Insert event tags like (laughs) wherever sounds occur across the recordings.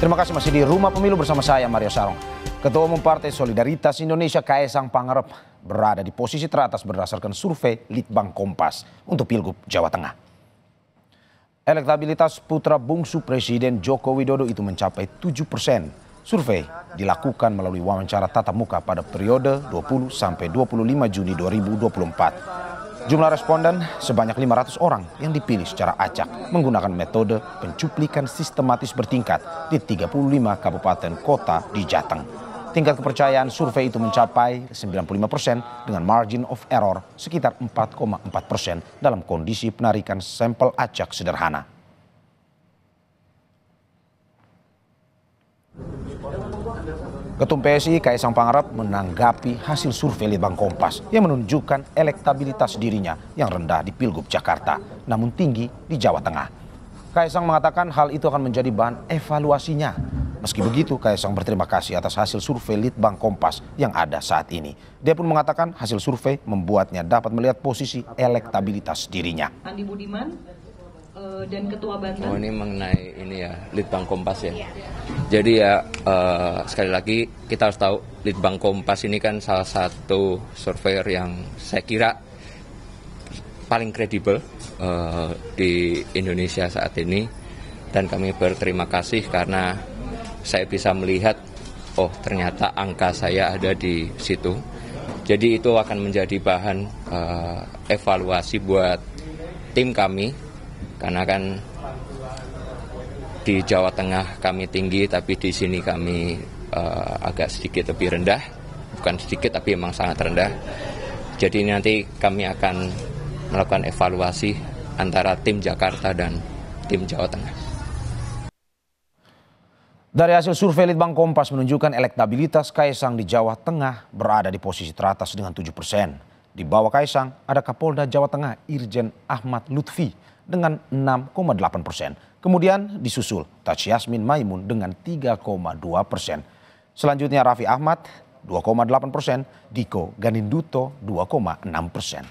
Terima kasih masih di Rumah Pemilu bersama saya Mario Sarong. Ketua Umum Partai Solidaritas Indonesia Kaisang e Pangarep berada di posisi teratas berdasarkan survei Litbang Kompas untuk Pilgub Jawa Tengah. Elektabilitas putra bungsu Presiden Joko Widodo itu mencapai 7 persen. Survei dilakukan melalui wawancara tatap muka pada periode 20 sampai 25 Juni 2024. Jumlah responden sebanyak 500 orang yang dipilih secara acak menggunakan metode pencuplikan sistematis bertingkat di 35 kabupaten kota di Jateng. Tingkat kepercayaan survei itu mencapai 95 persen dengan margin of error sekitar 4,4 persen dalam kondisi penarikan sampel acak sederhana. Ketum PSI Kaisang e Pangarap menanggapi hasil survei Litbang Kompas yang menunjukkan elektabilitas dirinya yang rendah di Pilgub Jakarta namun tinggi di Jawa Tengah. Kaisang e mengatakan hal itu akan menjadi bahan evaluasinya. Meski begitu, Kaisang e berterima kasih atas hasil survei Litbang Kompas yang ada saat ini. Dia pun mengatakan hasil survei membuatnya dapat melihat posisi elektabilitas dirinya. Andi Budiman Eh, dan Ketua Banten. Oh ini mengenai ini ya Litbang Kompas ya. Iya. Jadi ya uh, sekali lagi kita harus tahu Litbang Kompas ini kan salah satu surveyor yang saya kira paling kredibel uh, di Indonesia saat ini dan kami berterima kasih karena saya bisa melihat oh ternyata angka saya ada di situ. Jadi itu akan menjadi bahan uh, evaluasi buat tim kami karena kan di Jawa Tengah kami tinggi tapi di sini kami uh, agak sedikit lebih rendah bukan sedikit tapi memang sangat rendah jadi nanti kami akan melakukan evaluasi antara tim Jakarta dan tim Jawa Tengah dari hasil survei Litbang Kompas menunjukkan elektabilitas Kaisang di Jawa Tengah berada di posisi teratas dengan 7 persen. Di bawah Kaisang ada Kapolda Jawa Tengah Irjen Ahmad Lutfi dengan 6,8 persen. Kemudian disusul Taj Yasmin Maimun dengan 3,2 persen. Selanjutnya Raffi Ahmad 2,8 persen, Diko Ganinduto 2,6 persen.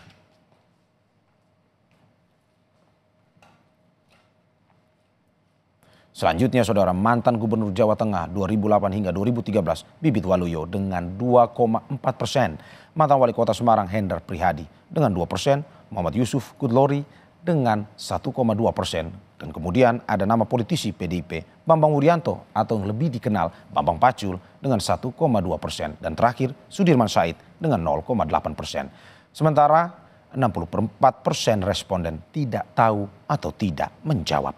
Selanjutnya saudara mantan gubernur Jawa Tengah 2008 hingga 2013 Bibit Waluyo dengan 2,4 persen. Mantan wali kota Semarang Hendar Prihadi dengan 2 persen. Muhammad Yusuf Kudlori dengan 1,2 persen. Dan kemudian ada nama politisi PDIP Bambang Wuryanto atau yang lebih dikenal Bambang Pacul dengan 1,2 persen. Dan terakhir Sudirman Said dengan 0,8 persen. Sementara 64 persen responden tidak tahu atau tidak menjawab.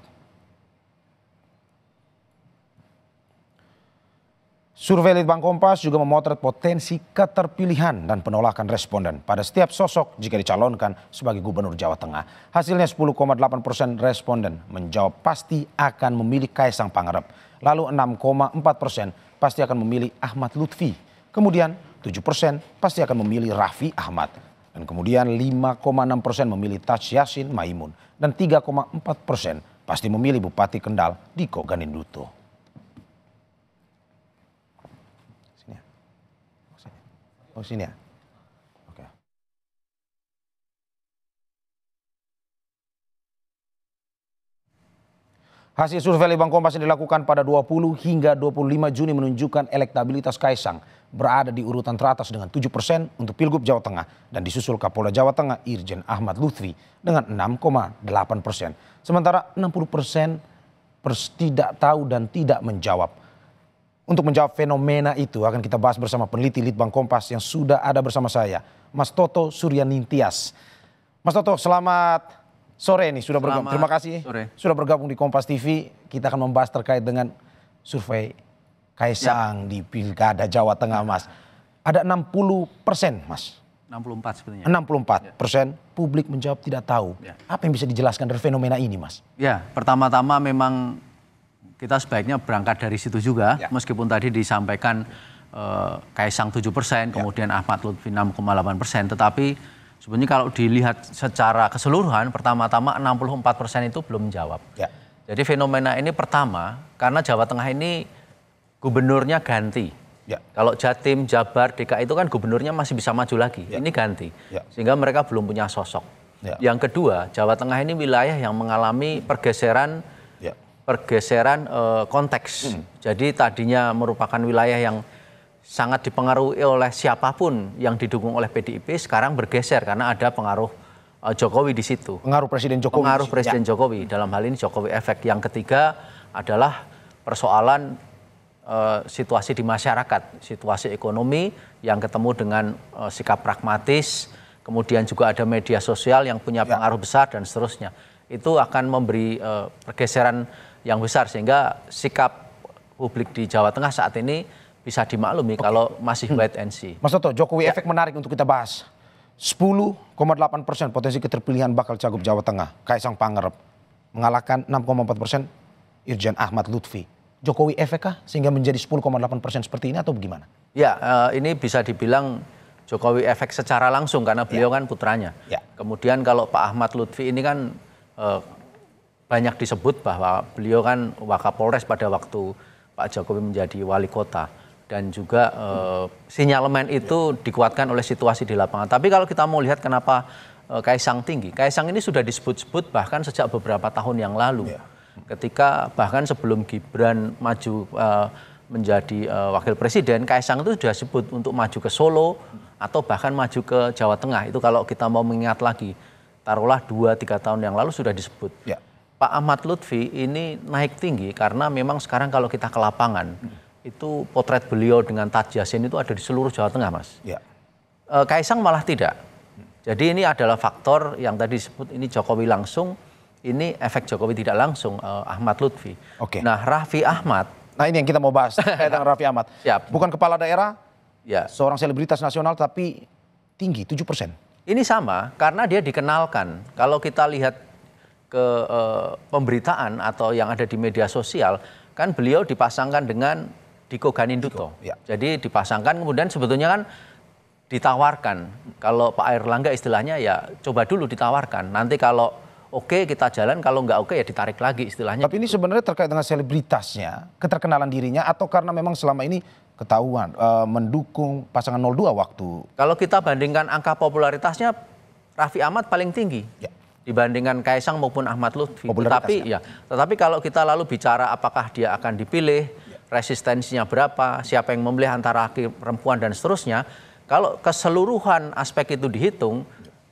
Survei Litbang Kompas juga memotret potensi keterpilihan dan penolakan responden pada setiap sosok jika dicalonkan sebagai Gubernur Jawa Tengah. Hasilnya 10,8 persen responden menjawab pasti akan memilih Kaisang Pangarep. Lalu 6,4 persen pasti akan memilih Ahmad Lutfi. Kemudian 7 persen pasti akan memilih Raffi Ahmad. Dan kemudian 5,6 persen memilih Taj Yassin Maimun. Dan 3,4 persen pasti memilih Bupati Kendal Diko Ganinduto. Oh sini ya. Oke. Okay. Hasil survei Litbang Kompas yang dilakukan pada 20 hingga 25 Juni menunjukkan elektabilitas Kaisang berada di urutan teratas dengan 7 persen untuk Pilgub Jawa Tengah dan disusul Kapolda Jawa Tengah Irjen Ahmad Lutfi dengan 6,8 persen. Sementara 60 persen tidak tahu dan tidak menjawab. Untuk menjawab fenomena itu akan kita bahas bersama peneliti Litbang Kompas yang sudah ada bersama saya, Mas Toto Suryanintias. Mas Toto, selamat sore nih sudah bergabung. Terima kasih sore. sudah bergabung di Kompas TV. Kita akan membahas terkait dengan survei Kaisang ya. di Pilkada Jawa Tengah, Mas. Ada 60 persen, Mas. 64 sebenarnya. 64 ya. persen ya. publik menjawab tidak tahu. Ya. Apa yang bisa dijelaskan dari fenomena ini, Mas? Ya, pertama-tama memang kita sebaiknya berangkat dari situ juga, ya. meskipun tadi disampaikan eh, Kaisang 7 persen, ya. kemudian ya. Ahmad Lutfi 6,8 persen, tetapi sebenarnya kalau dilihat secara keseluruhan, pertama-tama 64 persen itu belum jawab. Ya. Jadi fenomena ini pertama karena Jawa Tengah ini gubernurnya ganti. Ya. Kalau Jatim, Jabar, DKI itu kan gubernurnya masih bisa maju lagi. Ya. Ini ganti, ya. sehingga mereka belum punya sosok. Ya. Yang kedua, Jawa Tengah ini wilayah yang mengalami pergeseran pergeseran uh, konteks. Hmm. Jadi tadinya merupakan wilayah yang sangat dipengaruhi oleh siapapun yang didukung oleh PDIP sekarang bergeser karena ada pengaruh uh, Jokowi di situ. Pengaruh Presiden Jokowi. Pengaruh Presiden ya. Jokowi dalam hal ini Jokowi efek. Yang ketiga adalah persoalan uh, situasi di masyarakat, situasi ekonomi yang ketemu dengan uh, sikap pragmatis, kemudian juga ada media sosial yang punya ya. pengaruh ya. besar dan seterusnya. Itu akan memberi uh, pergeseran yang besar sehingga sikap publik di Jawa Tengah saat ini bisa dimaklumi okay. kalau masih hmm. wait and see. Mas Toto, Jokowi ya. efek menarik untuk kita bahas. 10,8 persen potensi keterpilihan bakal cagup Jawa Tengah, Kaisang Pangarep mengalahkan 6,4 persen Irjen Ahmad Lutfi. Jokowi efek kah sehingga menjadi 10,8 persen seperti ini atau bagaimana? Ya, eh, ini bisa dibilang Jokowi efek secara langsung karena beliau ya. kan putranya. Ya. Kemudian kalau Pak Ahmad Lutfi ini kan eh, banyak disebut bahwa beliau kan Wakapolres pada waktu Pak Jokowi menjadi wali kota dan juga e, sinyalemen itu dikuatkan oleh situasi di lapangan. Tapi kalau kita mau lihat kenapa e, Kaisang tinggi, Kaisang ini sudah disebut-sebut bahkan sejak beberapa tahun yang lalu, yeah. ketika bahkan sebelum Gibran maju e, menjadi e, wakil presiden, Kaisang itu sudah sebut untuk maju ke Solo atau bahkan maju ke Jawa Tengah. Itu kalau kita mau mengingat lagi, taruhlah dua tiga tahun yang lalu sudah disebut. Yeah. Pak Ahmad Lutfi ini naik tinggi karena memang sekarang kalau kita ke lapangan hmm. itu potret beliau dengan Taj Yassin itu ada di seluruh Jawa Tengah, Mas. Ya. E, Kaisang malah tidak. Jadi ini adalah faktor yang tadi disebut ini Jokowi langsung, ini efek Jokowi tidak langsung e, Ahmad Lutfi. Oke. Okay. Nah, Raffi Ahmad. Nah, ini yang kita mau bahas (laughs) tentang Raffi Ahmad. Siap. Bukan kepala daerah, ya. seorang selebritas nasional tapi tinggi 7%. Ini sama karena dia dikenalkan. Kalau kita lihat ke e, pemberitaan atau yang ada di media sosial kan beliau dipasangkan dengan Diko Ganinduto. Diko, ya. Jadi dipasangkan kemudian sebetulnya kan ditawarkan. Kalau Pak Erlangga istilahnya ya coba dulu ditawarkan. Nanti kalau oke kita jalan, kalau nggak oke ya ditarik lagi istilahnya. Tapi gitu. ini sebenarnya terkait dengan selebritasnya, keterkenalan dirinya atau karena memang selama ini ketahuan e, mendukung pasangan 02 waktu. Kalau kita bandingkan angka popularitasnya Raffi Ahmad paling tinggi. Ya dibandingkan Kaisang maupun Ahmad Lutfi. Tetapi kan? ya, tetapi kalau kita lalu bicara apakah dia akan dipilih, ya. resistensinya berapa, siapa yang memilih antara laki perempuan dan seterusnya, kalau keseluruhan aspek itu dihitung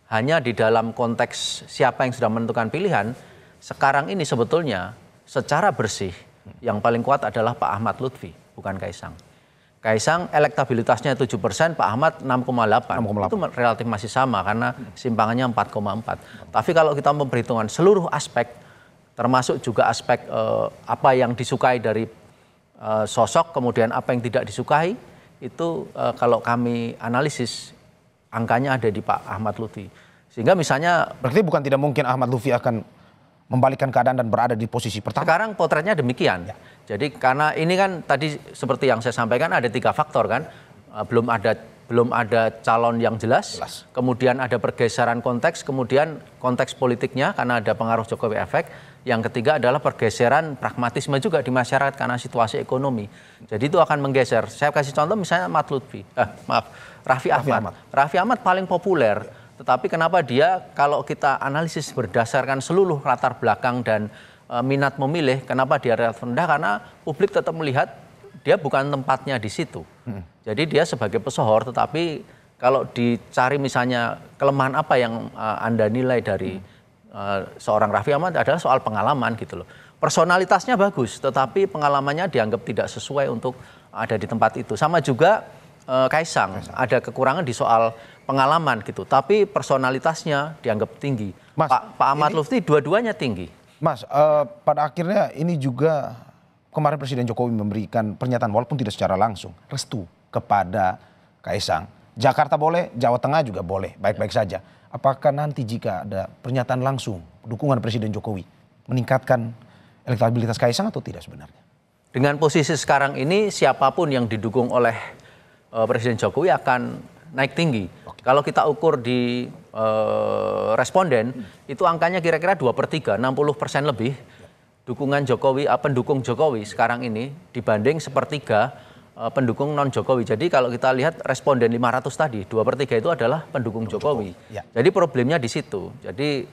hanya di dalam konteks siapa yang sudah menentukan pilihan, sekarang ini sebetulnya secara bersih yang paling kuat adalah Pak Ahmad Lutfi, bukan Kaisang. Kaisang elektabilitasnya 7 persen, Pak Ahmad 6,8. Itu relatif masih sama karena simpangannya 4,4. Tapi kalau kita memperhitungkan seluruh aspek, termasuk juga aspek eh, apa yang disukai dari eh, sosok, kemudian apa yang tidak disukai, itu eh, kalau kami analisis angkanya ada di Pak Ahmad Lutfi. Sehingga misalnya... Berarti bukan tidak mungkin Ahmad Lutfi akan membalikan keadaan dan berada di posisi pertama. Sekarang potretnya demikian. Ya. Jadi karena ini kan tadi seperti yang saya sampaikan ada tiga faktor kan. Eh, belum ada belum ada calon yang jelas, jelas. kemudian ada pergeseran konteks, kemudian konteks politiknya karena ada pengaruh Jokowi efek. Yang ketiga adalah pergeseran pragmatisme juga di masyarakat karena situasi ekonomi. Jadi itu akan menggeser. Saya kasih contoh misalnya Mat Lutfi, eh, maaf Raffi, Raffi Ahmad. Ahmad. Raffi Ahmad paling populer. Tetapi kenapa dia kalau kita analisis berdasarkan seluruh latar belakang dan e, minat memilih, kenapa dia relatif rendah? Karena publik tetap melihat dia bukan tempatnya di situ. Hmm. Jadi dia sebagai pesohor, tetapi kalau dicari misalnya kelemahan apa yang e, anda nilai dari hmm. e, seorang Raffi Ahmad adalah soal pengalaman gitu loh. Personalitasnya bagus, tetapi pengalamannya dianggap tidak sesuai untuk ada di tempat itu. Sama juga uh, Kaisang. ada kekurangan di soal pengalaman gitu tapi personalitasnya dianggap tinggi Mas, Pak, Pak Ahmad ini, Lutfi dua-duanya tinggi Mas uh, pada akhirnya ini juga kemarin Presiden Jokowi memberikan pernyataan walaupun tidak secara langsung restu kepada Kaisang Jakarta boleh Jawa Tengah juga boleh baik-baik saja apakah nanti jika ada pernyataan langsung dukungan Presiden Jokowi meningkatkan elektabilitas Kaisang atau tidak sebenarnya dengan posisi sekarang ini siapapun yang didukung oleh uh, Presiden Jokowi akan naik tinggi. Okay. Kalau kita ukur di uh, responden, hmm. itu angkanya kira-kira 2 per 3, 60 persen lebih dukungan Jokowi, uh, pendukung Jokowi sekarang ini dibanding sepertiga uh, pendukung non Jokowi. Jadi kalau kita lihat responden 500 tadi, 2 per 3 itu adalah pendukung Jokowi. Jokowi. Ya. Jadi problemnya di situ. Jadi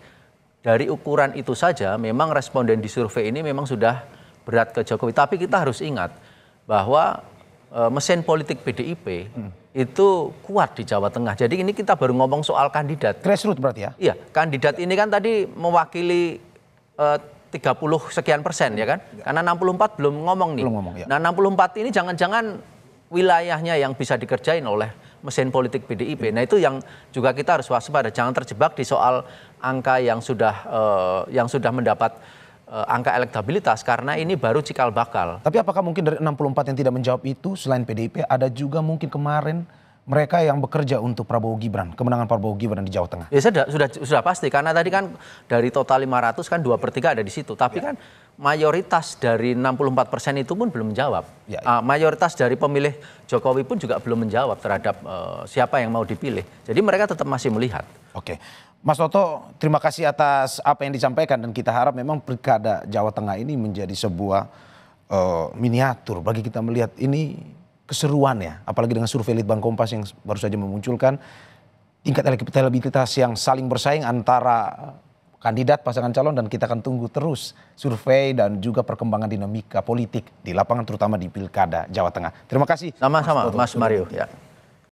dari ukuran itu saja memang responden di survei ini memang sudah berat ke Jokowi. Tapi kita harus ingat bahwa Eh, mesin politik PDIP hmm. itu kuat di Jawa Tengah. Jadi ini kita baru ngomong soal kandidat. Grassroots berarti ya? Iya, kandidat ini kan tadi mewakili eh, uh, 30 sekian persen ya kan? Ya. Karena 64 belum ngomong nih. Belum ngomong, ya. Nah 64 ini jangan-jangan wilayahnya yang bisa dikerjain oleh mesin politik PDIP. Ya. Nah itu yang juga kita harus waspada. Jangan terjebak di soal angka yang sudah uh, yang sudah mendapat Eh, angka elektabilitas karena ini baru cikal bakal. Tapi apakah mungkin dari 64 yang tidak menjawab itu selain PDIP ada juga mungkin kemarin mereka yang bekerja untuk Prabowo Gibran, kemenangan Prabowo Gibran di Jawa Tengah? Ya sudah sudah sudah pasti karena tadi kan dari total 500 kan 2 per 3 ada di situ. Tapi ya. kan mayoritas dari 64 persen itu pun belum menjawab. Ya, ya. Uh, mayoritas dari pemilih Jokowi pun juga belum menjawab terhadap uh, siapa yang mau dipilih. Jadi mereka tetap masih melihat. Oke, Mas Toto, terima kasih atas apa yang disampaikan dan kita harap memang pilkada Jawa Tengah ini menjadi sebuah uh, miniatur bagi kita melihat ini keseruan ya, apalagi dengan survei Litbang Kompas yang baru saja memunculkan tingkat elektabilitas yang saling bersaing antara kandidat pasangan calon dan kita akan tunggu terus survei dan juga perkembangan dinamika politik di lapangan terutama di Pilkada Jawa Tengah. Terima kasih. Sama-sama Mas, Mas Mario ya.